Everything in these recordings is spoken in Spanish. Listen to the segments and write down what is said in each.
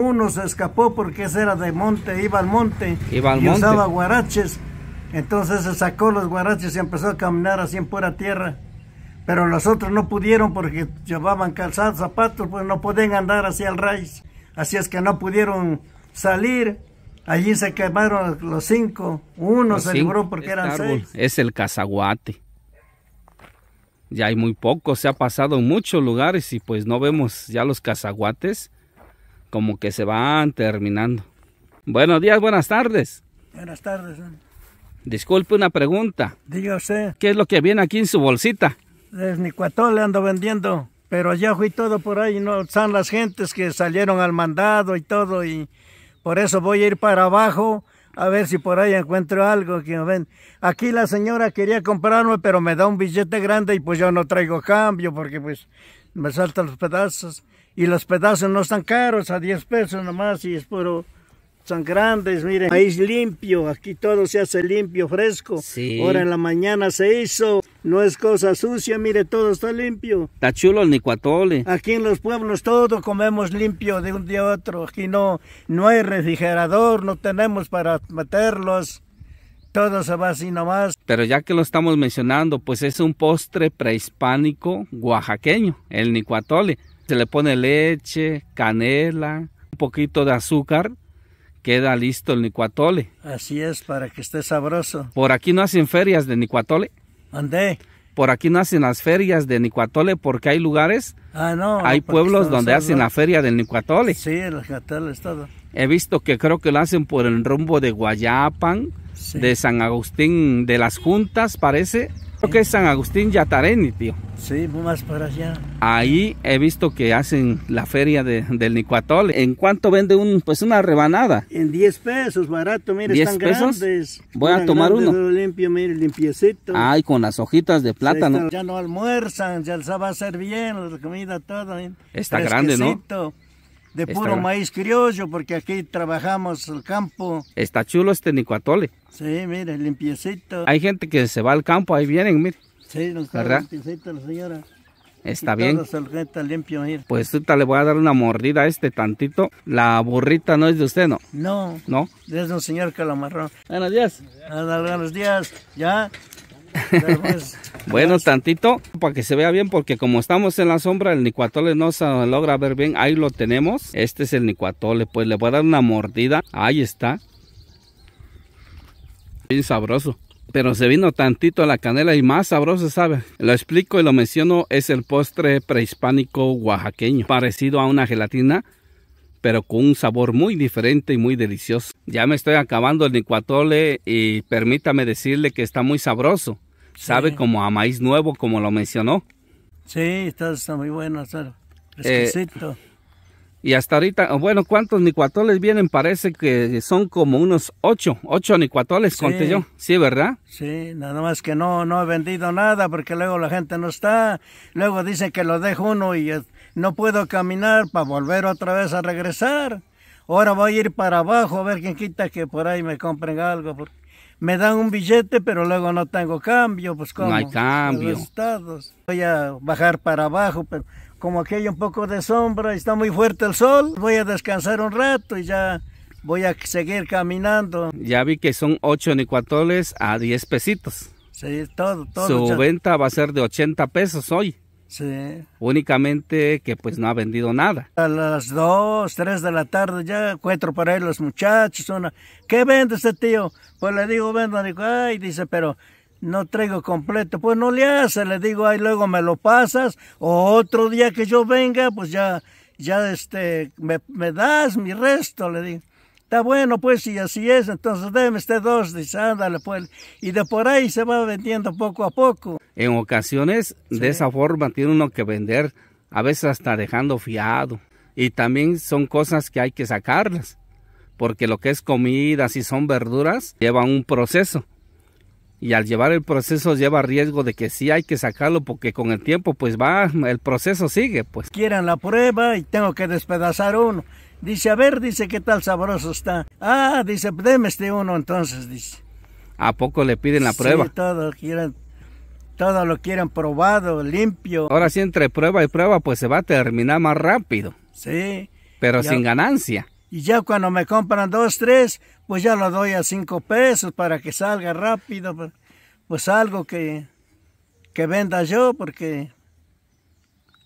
Uno se escapó porque ese era de monte, iba al monte y usaba guaraches. Entonces se sacó los guaraches y empezó a caminar así en pura tierra. Pero los otros no pudieron porque llevaban calzados, zapatos, pues no podían andar hacia el raíz. Así es que no pudieron salir. Allí se quemaron los cinco. Uno se libró porque este eran seis. Es el cazaguate. Ya hay muy poco, se ha pasado en muchos lugares y pues no vemos ya los cazaguates como que se van terminando. Buenos días, buenas tardes. Buenas tardes. Disculpe una pregunta. Dígase. ¿Qué es lo que viene aquí en su bolsita? Es mi le ando vendiendo, pero allá fui todo por ahí, ¿no? Están las gentes que salieron al mandado y todo, y por eso voy a ir para abajo a ver si por ahí encuentro algo que ven. Aquí la señora quería comprarme, pero me da un billete grande y pues yo no traigo cambio porque pues me saltan los pedazos. Y los pedazos no están caros, a 10 pesos nomás, y es puro... Son grandes, miren, es limpio, aquí todo se hace limpio, fresco. Sí. Ahora en la mañana se hizo, no es cosa sucia, mire, todo está limpio. Está chulo el nicuatole. Aquí en los pueblos todo comemos limpio de un día a otro, aquí no, no hay refrigerador, no tenemos para meterlos todo se va así nomás. Pero ya que lo estamos mencionando, pues es un postre prehispánico oaxaqueño, el nicuatole. Se le pone leche, canela, un poquito de azúcar. Queda listo el nicuatole. Así es, para que esté sabroso. Por aquí no hacen ferias de nicuatole. ¿Dónde? Por aquí no hacen las ferias de nicuatole porque hay lugares, ah, hay pueblos donde hacen la feria de nicuatole. Sí, el nicuatole es todo. He visto que creo que lo hacen por el rumbo de Guayapan, de San Agustín de las Juntas, parece. Creo que es San Agustín Yatareni, tío. Sí, más para allá. Ahí he visto que hacen la feria de, del Nicuatole. ¿En cuánto vende un, pues una rebanada? En 10 pesos, barato, mire, están pesos? grandes. Voy a tomar uno. Limpio, mire, limpiecito. Ay, con las hojitas de plátano. ya no almuerzan, ya se va a hacer bien la comida, toda. ¿eh? Está grande, ¿no? de puro maíz criollo, porque aquí trabajamos el campo. Está chulo este nicuatole. Sí, mire, limpiecito. Hay gente que se va al campo, ahí vienen, mire. Sí, está limpiecito la señora. Está bien. Limpio, pues ahorita le voy a dar una mordida a este tantito. La burrita no es de usted, ¿no? No. ¿No? Es de un señor Calamarrón. Buenos días. Buenos días. Ya, bueno, tantito para que se vea bien, porque como estamos en la sombra, el nicuatole no se logra ver bien. Ahí lo tenemos. Este es el nicuatole, pues le voy a dar una mordida. Ahí está. Bien sabroso. Pero se vino tantito la canela y más sabroso, ¿sabe? Lo explico y lo menciono, es el postre prehispánico oaxaqueño, parecido a una gelatina, pero con un sabor muy diferente y muy delicioso. Ya me estoy acabando el nicuatole y permítame decirle que está muy sabroso. Sabe como a maíz nuevo, como lo mencionó. Sí, está, muy bueno, está eh, exquisito. y hasta ahorita, bueno, ¿cuántos nicuatoles vienen? Parece que son como unos ocho, ocho nicuatoles, conté yo. Sí, ¿verdad? Sí, nada más que no, no he vendido nada porque luego la gente no está. Luego dicen que lo dejo uno y no puedo caminar para volver otra vez a regresar. Ahora voy a ir para abajo a ver quién quita que por ahí me compren algo. Me dan un billete, pero luego no tengo cambio. Pues, No hay cambio. Voy a bajar para abajo, pero como aquí hay un poco de sombra y está muy fuerte el sol, voy a descansar un rato y ya voy a seguir caminando. Ya vi que son 8 nicuatoles a 10 pesitos. Sí, todo, todo. Su venta va a ser de 80 pesos hoy. Sí. Únicamente que pues no ha vendido nada. A las dos, tres de la tarde ya cuatro para ahí los muchachos. Una, ¿Qué vende este tío? Pues le digo, vendo. Digo, ay, dice, pero no traigo completo. Pues no le hace, le digo, ay, luego me lo pasas. O otro día que yo venga, pues ya, ya este, me, me das mi resto, le digo. Ah, bueno, pues, si así es, entonces déme este dos, dice, ándale, pues. Y de por ahí se va vendiendo poco a poco. En ocasiones, de esa forma, tiene uno que vender, a veces hasta dejando fiado. Y también son cosas que hay que sacarlas, porque lo que es comida, si son verduras, lleva un proceso y al llevar el proceso lleva riesgo de que sí hay que sacarlo porque con el tiempo pues va, el proceso sigue pues. Quieran la prueba y tengo que despedazar uno Dice, a ver, dice, ¿qué tal sabroso está? Ah, dice, deme este uno entonces, dice. ¿A poco le piden la prueba? Sí, todo, todo lo quieren probado, limpio. Ahora sí, entre prueba y prueba, pues se va a terminar más rápido. Sí. Pero sin ganancia. Y ya cuando me compran dos, tres, pues ya lo doy a cinco pesos para que salga rápido. Pues, pues algo que, que venda yo, porque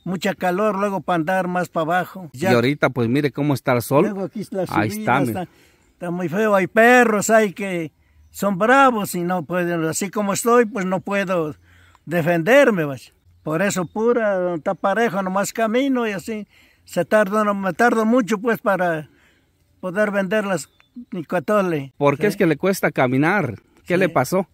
mucha calor luego para andar más para abajo. Y ahorita pues mire cómo está el sol. Luego aquí Ahí está, está, muy feo, hay perros, hay que son bravos y no pueden, así como estoy pues no puedo defenderme. Por eso pura, está parejo, nomás camino y así. Se tarda, me tardo mucho pues para poder vender las nicotole. ¿Por qué es que le cuesta caminar? ¿Qué le pasó?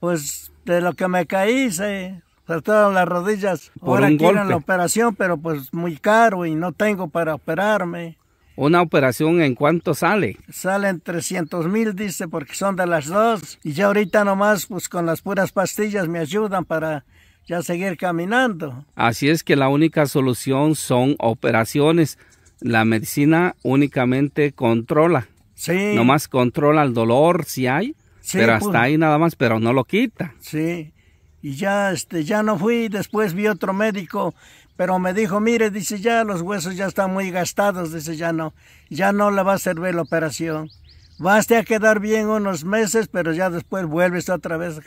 Pues de lo que me caí, se, saltaron las rodillas. Por Ahora quieren la operación, pero pues muy caro y no tengo para operarme. ¿Una operación en cuánto sale? Salen 300 mil, dice, porque son de las dos. Y ya ahorita nomás, pues con las puras pastillas me ayudan para ya seguir caminando. Así es que la única solución son operaciones. La medicina únicamente controla. Sí. Nomás controla el dolor si hay, pero pues. hasta ahí nada más, pero no lo quita. Sí y ya, este, ya no fui, después vi otro médico, pero me dijo, mire, dice, ya los huesos ya están muy gastados, dice, ya no, ya no le va a servir la operación. Baste a quedar bien unos meses, pero ya después vuelves otra vez.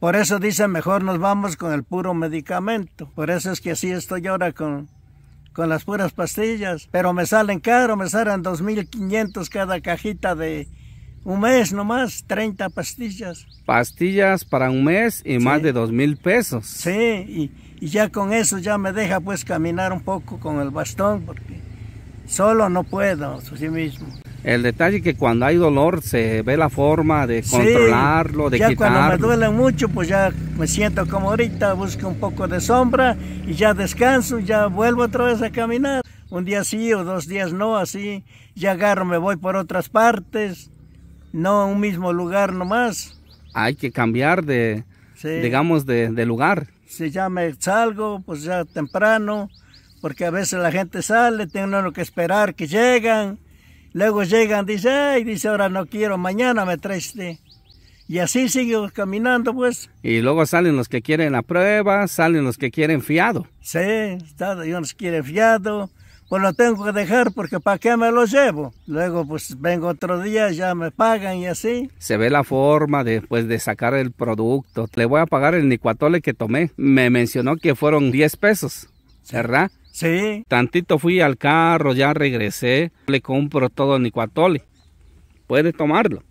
Por eso dice, mejor nos vamos con el puro medicamento. Por eso es que así estoy ahora con, con las puras pastillas. Pero me salen caro, me salen 2.500 cada cajita de, un mes nomás, 30 pastillas. Pastillas para un mes y más de dos mil pesos. Sí, y, ya con eso ya me deja pues caminar un poco con el bastón porque solo no puedo, sí mismo. El detalle que cuando hay dolor se ve la forma de controlarlo, de quitarlo. Ya cuando me duele mucho, pues ya me siento como ahorita, busco un poco de sombra y ya descanso, ya vuelvo otra vez a caminar. Un día sí o dos días no, así ya agarro, me voy por otras partes no un mismo lugar nomás. Hay que cambiar de, digamos, de, lugar. Si ya me salgo, pues ya temprano, porque a veces la gente sale, tiene que esperar que llegan. Luego llegan, dice, ay, dice, ahora no quiero, mañana me triste y así sigo caminando, pues. Y luego salen los que quieren la prueba, salen los que quieren fiado. Sí, yo nos quieren fiado, pues lo tengo que dejar porque ¿para qué me lo llevo? Luego pues vengo otro día, ya me pagan y así. Se ve la forma después de sacar el producto. Le voy a pagar el nicuatole que tomé. Me mencionó que fueron 10 pesos, ¿verdad? Sí. Tantito fui al carro, ya regresé, le compro todo el nicuatole. Puede tomarlo.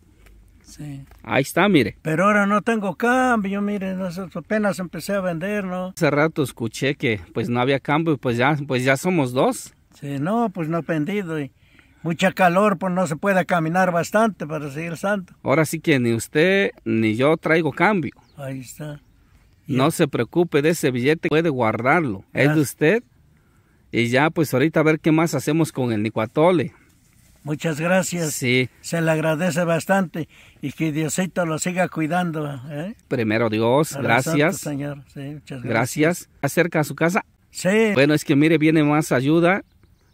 Sí. Ahí está, mire. Pero ahora no tengo cambio, mire, apenas empecé a vender, ¿no? Hace rato escuché que pues no había cambio, pues ya, pues ya somos dos. Sí, no, pues no pendido. Y mucha calor, pues no se puede caminar bastante para seguir santo. Ahora sí que ni usted ni yo traigo cambio. Ahí está. no se preocupe de ese billete, puede guardarlo. Es de usted. Y ya, pues ahorita a ver qué más hacemos con el Nicuatole. Muchas gracias. Sí. Se le agradece bastante y que Diosito lo siga cuidando. ¿eh? Primero Dios, gracias. señor. muchas gracias. gracias. ¿Acerca a su casa? Sí. Bueno, es que mire, viene más ayuda.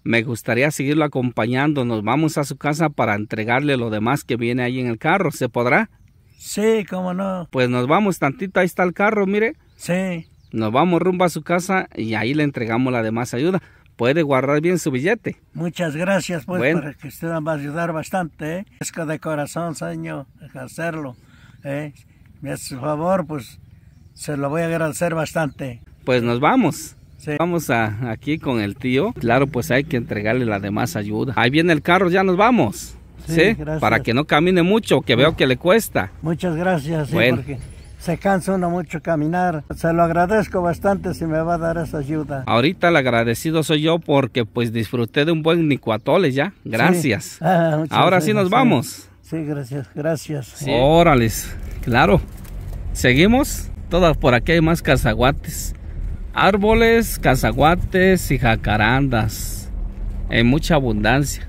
Me gustaría seguirlo acompañando. Nos vamos a su casa para entregarle lo demás que viene ahí en el carro. ¿Se podrá? Sí, cómo no. Pues nos vamos tantito. Ahí está el carro, mire. Sí. Nos vamos rumbo a su casa y ahí le entregamos la demás ayuda. Puede guardar bien su billete. Muchas gracias, pues, porque usted va a ayudar bastante. ¿eh? Es que de corazón, señor, hacerlo. ¿eh? me su favor, pues, se lo voy a agradecer bastante. Pues nos vamos. Vamos a, aquí con el tío. Claro, pues hay que entregarle la demás ayuda. Ahí viene el carro, ya nos vamos. Sí, Para que no camine mucho, que veo que le cuesta. Muchas gracias, bueno. se cansa uno mucho caminar. Se lo agradezco bastante si me va a dar esa ayuda. Ahorita el agradecido soy yo porque pues disfruté de un buen nicuatole ya. Gracias. Ah, Ahora sí nos vamos. Sí, gracias, gracias. Órales, claro. Seguimos. Todas por aquí hay más cazaguates árboles, cazaguates y jacarandas en mucha abundancia.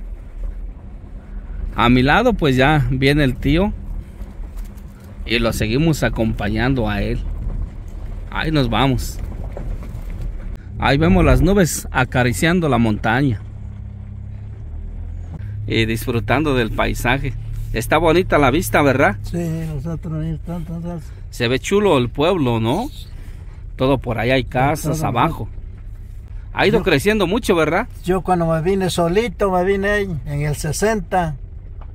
A mi lado pues ya viene el tío y lo seguimos acompañando a él. Ahí nos vamos. Ahí vemos las nubes acariciando la montaña y disfrutando del paisaje. Está bonita la vista, ¿verdad? Sí, nosotros estamos... Se ve chulo el pueblo, ¿no? todo por ahí hay casas abajo. Ha ido creciendo mucho, ¿verdad? Yo cuando me vine solito, me vine en el 60.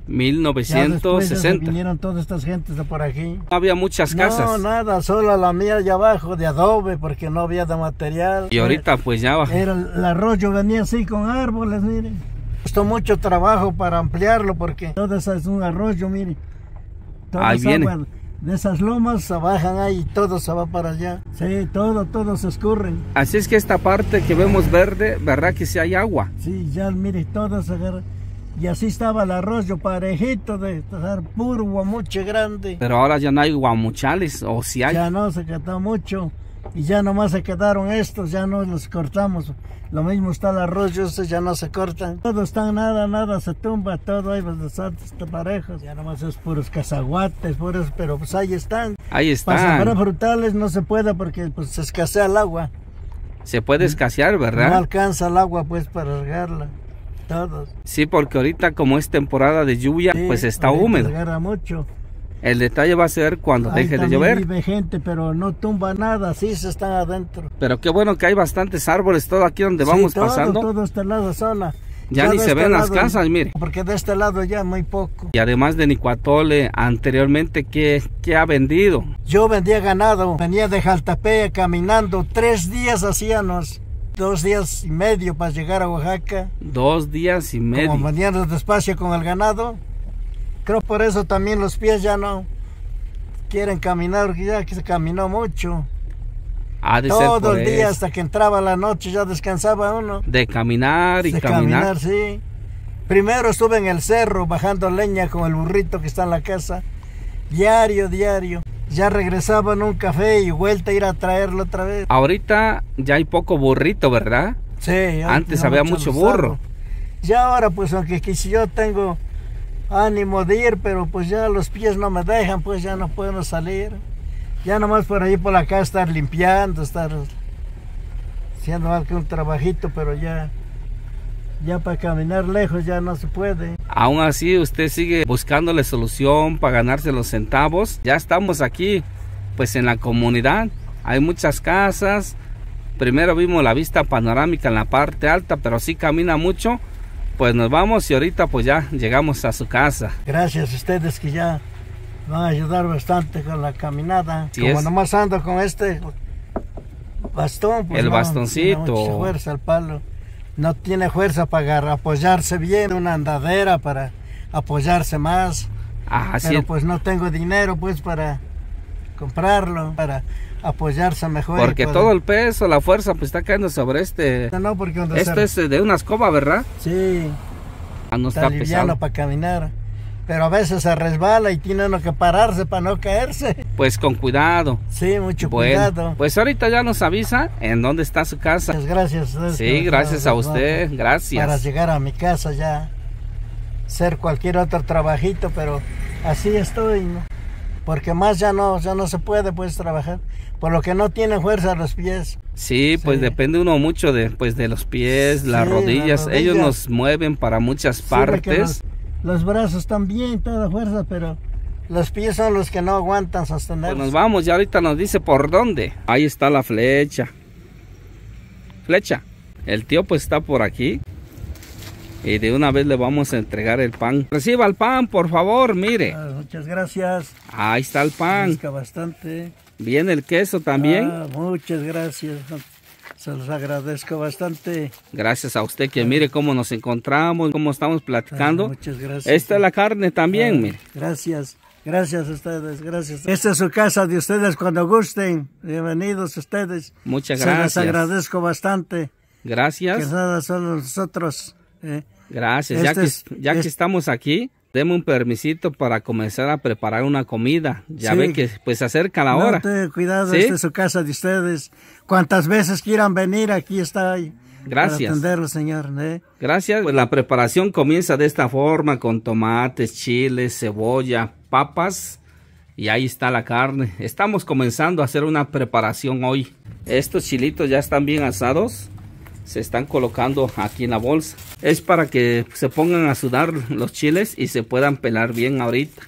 1960. vinieron todas estas gentes de por aquí. había muchas casas. No, nada, solo la mía allá abajo de adobe porque no había de material. Y ahorita pues ya abajo. Era el arroyo venía así con árboles, miren. Costó mucho trabajo para ampliarlo porque todo es un arroyo, mire de esas lomas se bajan ahí, y todo se va para allá. Sí, todo, todo se escurre. Así es que esta parte que vemos verde, ¿verdad que sí hay agua? Sí, ya mire, todo se agarra. Y así estaba el arroyo parejito de estar puro mucho grande. Pero ahora ya no hay guamuchales, o si hay. Ya no, se cató mucho y ya nomás se quedaron estos, ya no los cortamos. Lo mismo está el arroyo, estos ya no se cortan. Todo está nada, nada se tumba, todo hay bastantes pues, parejos. Ya nomás es puros cazaguates, puros, pero pues ahí están. Ahí están. Para sembrar frutales no se puede porque pues se escasea el agua. Se puede ¿Mm? escasear, ¿verdad? No alcanza el agua pues para regarla. Todos. Sí, porque ahorita como es temporada de lluvia, pues está húmedo. mucho. El detalle va a ser cuando deje de llover. Vive gente, pero no tumba nada, sí se está adentro. Pero qué bueno que hay bastantes árboles, todo aquí donde vamos todo, pasando. todo este lado sola. Ya, ni se este ven las casas, mire. Porque de este lado ya muy poco. Y además de Nicuatole, anteriormente, ¿qué, ha vendido? Yo vendía ganado, venía de Jaltapea caminando, tres días hacíanos, dos días y medio para llegar a Oaxaca. Dos días y medio. Como despacio con el ganado. Creo por eso también los pies ya no quieren caminar, porque ya que se caminó mucho. Todo el día hasta que entraba la noche ya descansaba uno. De caminar y de caminar. sí. Primero estuve en el cerro bajando leña con el burrito que está en la casa. Diario, diario. Ya regresaba en un café y vuelta a ir a traerlo otra vez. Ahorita ya hay poco burrito, ¿verdad? Sí. Antes había mucho burro. Ya ahora pues aunque si yo tengo ánimo de ir, pero pues ya los pies no me dejan, pues ya no puedo salir. Ya nomás por ahí por acá estar limpiando, estar haciendo algo un trabajito, pero ya ya para caminar lejos ya no se puede. Aún así usted sigue buscando solución para ganarse los centavos. Ya estamos aquí, pues en la comunidad. Hay muchas casas. Primero vimos la vista panorámica en la parte alta, pero sí camina mucho pues nos vamos y ahorita pues ya llegamos a su casa. Gracias a ustedes que ya van a ayudar bastante con la caminada. Como nomás ando con este bastón, pues, el bastoncito. Tiene fuerza el palo. No tiene fuerza para apoyarse bien, una andadera para apoyarse más. Ah, Pero pues no tengo dinero pues para comprarlo, para apoyarse mejor. Porque todo el peso, la fuerza, pues está cayendo sobre este. No, porque Esto es de una escoba, ¿verdad? Sí. Ah, no está, para caminar. Pero a veces se resbala y tiene uno que pararse para no caerse. Pues con cuidado. Sí, mucho cuidado. Pues ahorita ya nos avisa en dónde está su casa. gracias. A sí, gracias a usted. Gracias. Para llegar a mi casa ya. Ser cualquier otro trabajito, pero así estoy. ¿no? porque más ya no, ya no se puede pues trabajar, por lo que no tienen fuerza los pies. Sí, pues depende uno mucho de, pues, de los pies, las, rodillas. ellos nos mueven para muchas partes. los, brazos también, toda fuerza, pero los pies son los que no aguantan sostenerse. Pues nos vamos, ya ahorita nos dice por dónde. Ahí está la flecha. Flecha. El tío pues está por aquí y de una vez le vamos a entregar el pan. Reciba el pan, por favor, mire. Ah, muchas gracias. Ahí está el pan. bastante. Viene el queso también. Ah, muchas gracias. Se los agradezco bastante. Gracias a usted que mire cómo nos encontramos, cómo estamos ah, platicando. muchas gracias. Esta es la carne también, mire. Gracias. Gracias a ustedes, gracias. Esta es su casa de ustedes cuando gusten. Bienvenidos ustedes. Muchas gracias. Se les agradezco bastante. Gracias. Que nada son nosotros. Eh, Gracias, ya, este que, ya que estamos aquí, deme un permisito para comenzar a preparar una comida. Ya ve que pues se acerca la hora. cuidado, su casa de ustedes. Cuantas veces quieran venir, aquí está. Gracias. atenderlo, señor. ¿eh? Gracias. Pues, la preparación comienza de esta forma, con tomates, chiles, cebolla, papas. Y ahí está la carne. Estamos comenzando a hacer una preparación hoy. Estos chilitos ya están bien asados se están colocando aquí en la bolsa es para que se pongan a sudar los chiles y se puedan pelar bien ahorita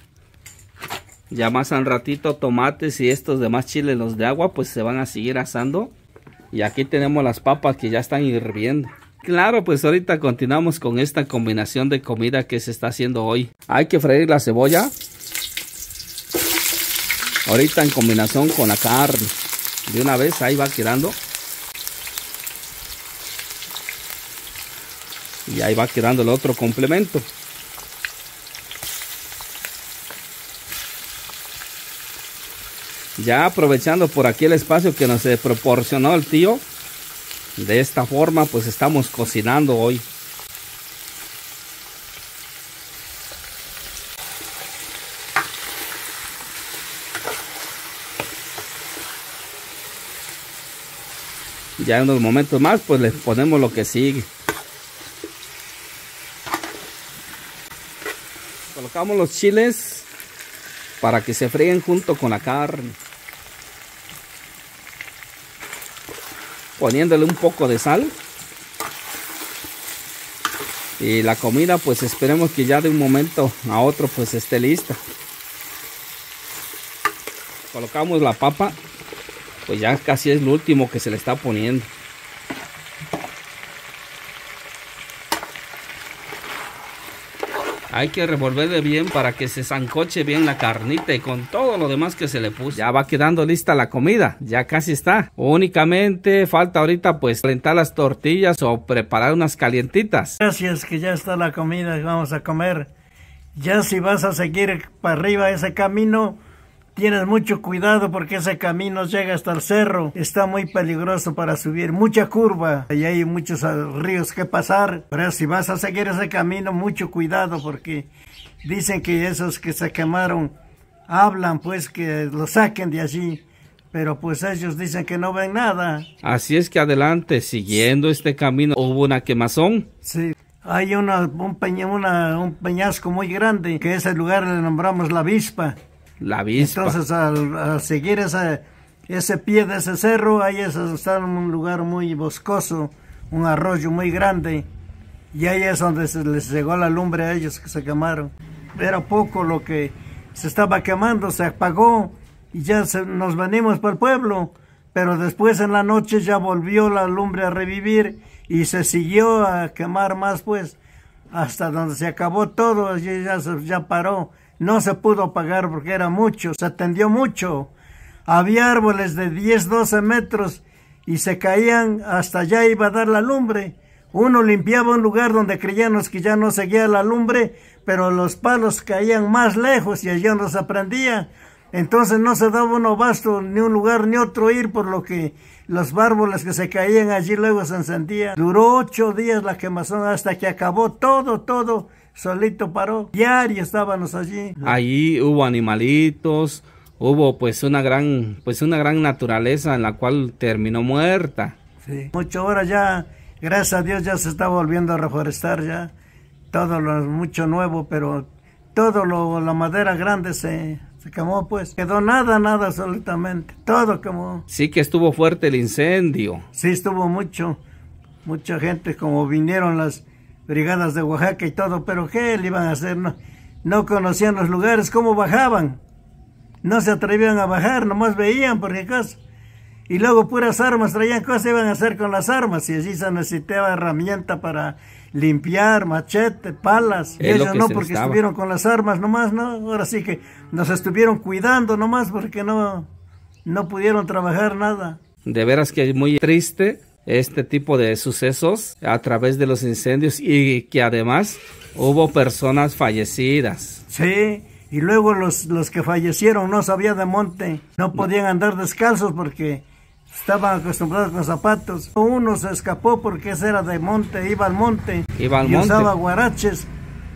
ya más al ratito tomates y estos demás chiles los de agua pues se van a seguir asando y aquí tenemos las papas que ya están hirviendo Claro, pues ahorita continuamos con esta combinación de comida que se está haciendo hoy. Hay que freír la cebolla. Ahorita en combinación con la carne. De una vez ahí va quedando. y ahí va quedando el otro complemento ya aprovechando por aquí el espacio que nos eh, proporcionó el tío de esta forma pues estamos cocinando hoy ya en unos momentos más pues le ponemos lo que sigue Colocamos los chiles para que se fríen junto con la carne. Poniéndole un poco de sal. Y la comida pues esperemos que ya de un momento a otro pues esté lista. Colocamos la papa. Pues ya casi es lo último que se le está poniendo. Hay que revolverle bien para que se zancoche bien la carnita y con todo lo demás que se le puso. Ya va quedando lista la comida, ya casi está. Únicamente falta ahorita pues calentar las tortillas o preparar unas calientitas. Gracias que ya está la comida vamos a comer. Ya si vas a seguir para arriba ese camino, Tienes mucho cuidado porque ese camino llega hasta el cerro. Está muy peligroso para subir. Mucha curva. Y hay muchos ah, ríos que pasar. Pero si vas a seguir ese camino, mucho cuidado porque dicen que esos que se quemaron hablan pues que lo saquen de allí. Pero pues ellos dicen que no ven nada. Así es que adelante, siguiendo este camino, hubo una quemazón. Sí. Hay una, un, un peñasco muy grande, que ese lugar le nombramos la Vispa. La Entonces, al, seguir ese pie de ese cerro, ahí está un lugar muy boscoso, un arroyo muy grande, y ahí es donde les llegó la lumbre a ellos que se quemaron. Era poco lo que se estaba quemando, se apagó, y ya nos venimos por el pueblo, pero después en la noche ya volvió la lumbre a revivir y se siguió a quemar más pues, hasta donde se acabó todo, allí ya, ya paró. No se pudo pagar porque era mucho, se atendió mucho. Había árboles de 10, 12 metros y se caían hasta allá iba a dar la lumbre. Uno limpiaba un lugar donde creíamos que ya no seguía la lumbre, pero los palos caían más lejos y allá se aprendía. Entonces no se daba uno basto ni un lugar ni otro ir, por lo que los árboles que se caían allí luego se encendían. Duró ocho días la quemazón hasta que acabó todo, todo solito paró. Diario estábamos allí. Allí hubo animalitos, hubo pues una gran, pues una gran naturaleza en la cual terminó muerta. Sí, mucho ahora ya, gracias a Dios ya se está volviendo a reforestar ya. Todo lo mucho nuevo, pero todo lo, la madera grande se, se quemó pues. Quedó nada, nada absolutamente. Todo quemó. Sí que estuvo fuerte el incendio. Sí, estuvo mucho. Mucha gente como vinieron las brigadas de Oaxaca y todo, pero ¿qué le iban a hacer? No, conocían los lugares, cómo bajaban. No se atrevían a bajar, nomás veían, porque cosa, Y luego puras armas traían, cosas iban a hacer con las armas. Y allí se necesitaba herramienta para limpiar, machete, palas. no, porque estuvieron con las armas nomás, ¿no? Ahora sí que nos estuvieron cuidando nomás porque no, no pudieron trabajar nada. De veras que es muy triste este tipo de sucesos a través de los incendios y que además hubo personas fallecidas. Sí, y luego los, los que fallecieron no sabían de monte, no podían andar descalzos porque estaban acostumbrados con zapatos. Uno se escapó porque ese era de monte, iba al monte iba al y usaba guaraches.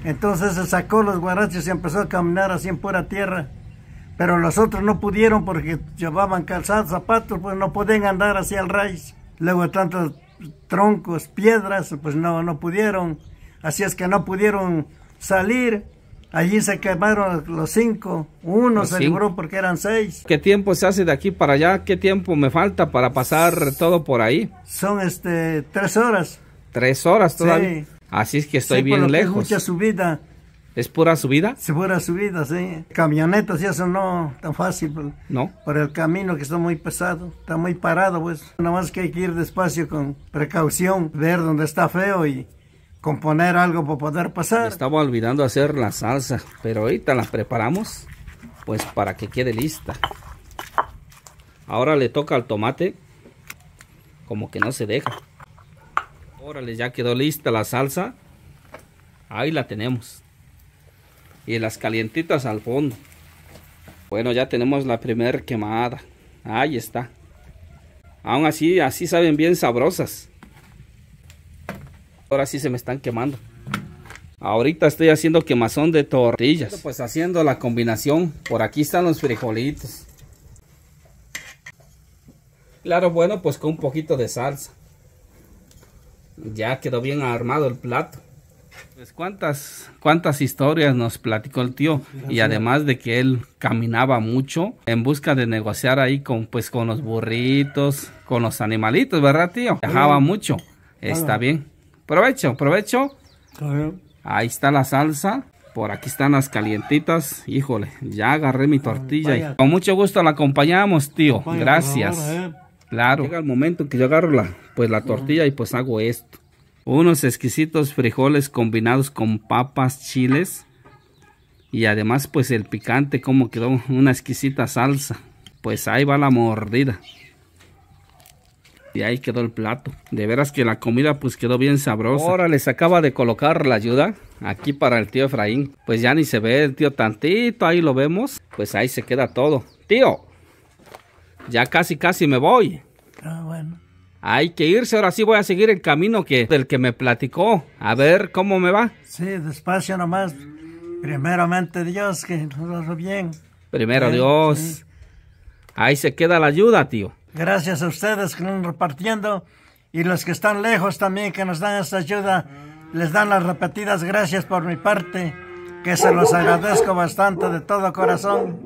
Entonces se sacó los guaraches y empezó a caminar así en pura tierra. Pero los otros no pudieron porque llevaban calzados, zapatos, pues no podían andar hacia el raíz luego tantos troncos, piedras, pues no, no pudieron, así es que no pudieron salir. Allí se quemaron los cinco, uno se libró porque eran seis. ¿Qué tiempo se hace de aquí para allá? ¿Qué tiempo me falta para pasar todo por ahí? Son este tres horas. Tres horas todavía. Así es que estoy bien lejos. Que es mucha ¿Es pura subida? Es pura subida, sí. Camionetas y eso no tan fácil. Pues. ¿No? Por el camino que está muy pesado, está muy parado, pues. Nada más que hay que ir despacio con precaución, ver dónde está feo y componer algo para poder pasar. estaba olvidando hacer la salsa, pero ahorita la preparamos, pues para que quede lista. Ahora le toca al tomate, como que no se deja. Órale, ya quedó lista la salsa. Ahí la tenemos y las calientitas al fondo. Bueno, ya tenemos la primera quemada. Ahí está. Aún así, así saben bien sabrosas. Ahora sí se me están quemando. Ahorita estoy haciendo quemazón de tortillas. Pues haciendo la combinación. Por aquí están los frijolitos. Claro, bueno, pues con un poquito de salsa. Ya quedó bien armado el plato. Pues cuántas, cuántas historias nos platicó el tío y además de que él caminaba mucho en busca de negociar ahí con pues con los burritos, con los animalitos, ¿verdad tío? Viajaba mucho, está bien. Provecho, provecho. Ahí está la salsa. Por aquí están las calientitas. Híjole, ya agarré mi ah, tortilla. con mucho gusto la acompañamos, tío. Gracias. Eh. Claro. Llega el momento que yo agarro la, pues, la tortilla y pues hago esto unos exquisitos frijoles combinados con papas, chiles y además pues el picante como quedó una exquisita salsa. Pues ahí va la mordida. Y ahí quedó el plato. De veras que la comida pues quedó bien sabrosa. Ahora les acaba de colocar la ayuda aquí para el tío Efraín. Pues ya ni se ve el tío tantito, ahí lo vemos. Pues ahí se queda todo. Tío, ya casi casi me voy. Ah, bueno. Hay que irse, ahora sí voy a seguir el camino que, del que me platicó. A ver cómo me va. Sí, despacio nomás. Primeramente Dios, que nos va bien. Primero Dios. Ahí se queda la ayuda, tío. Gracias a ustedes que nos repartiendo y los que están lejos también que nos dan esa ayuda. Les dan las repetidas gracias por mi parte, que se los agradezco bastante de todo corazón.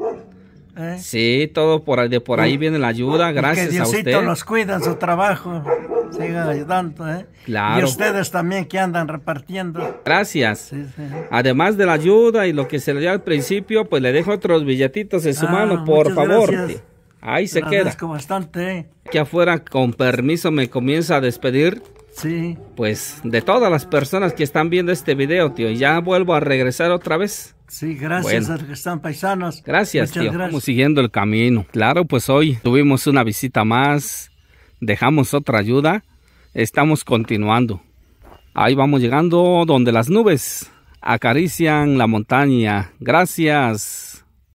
¿Eh? Sí, todo por, de por ahí mm. viene la ayuda, gracias a usted. Diosito cuidan cuida en su trabajo, sigan ayudando, ¿eh? Claro. Y ustedes también que andan repartiendo. Gracias. Además de la ayuda y lo que se le dio al principio, pues le dejo otros billetitos en su ah, mano, por favor. Ahí se queda. bastante. ¿eh? Que afuera, con permiso, me comienza a despedir. Sí. Pues de todas las personas que están viendo este video, tío, ya vuelvo a regresar otra vez. Sí, gracias a los que están paisanos. Gracias, Muchas Gracias. siguiendo el camino. Claro, pues hoy tuvimos una visita más, dejamos otra ayuda, estamos continuando. Ahí vamos llegando donde las nubes acarician la montaña. Gracias.